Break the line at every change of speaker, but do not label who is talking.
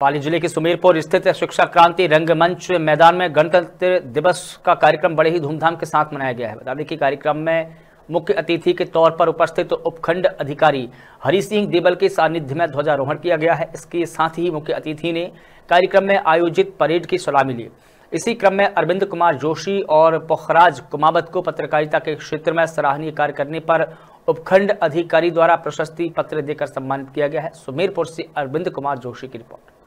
पाली जिले के सुमेरपुर स्थित शिक्षा क्रांति रंगमंच मैदान में गणतंत्र दिवस का कार्यक्रम बड़े ही धूमधाम के साथ मनाया गया है बता दें कि कार्यक्रम में मुख्य अतिथि के तौर पर उपस्थित उपखंड अधिकारी हरि सिंह देवल के सानिध्य में ध्वजारोहण किया गया है इसके साथ ही मुख्य अतिथि ने कार्यक्रम में आयोजित परेड की सलामी ली इसी क्रम में अरविंद कुमार जोशी और पोखराज कुमावत को पत्रकारिता के क्षेत्र में सराहनीय कार्य करने पर उपखंड अधिकारी द्वारा प्रशस्ति पत्र देकर सम्मानित किया गया है सुमेरपुर से अरविंद कुमार जोशी की रिपोर्ट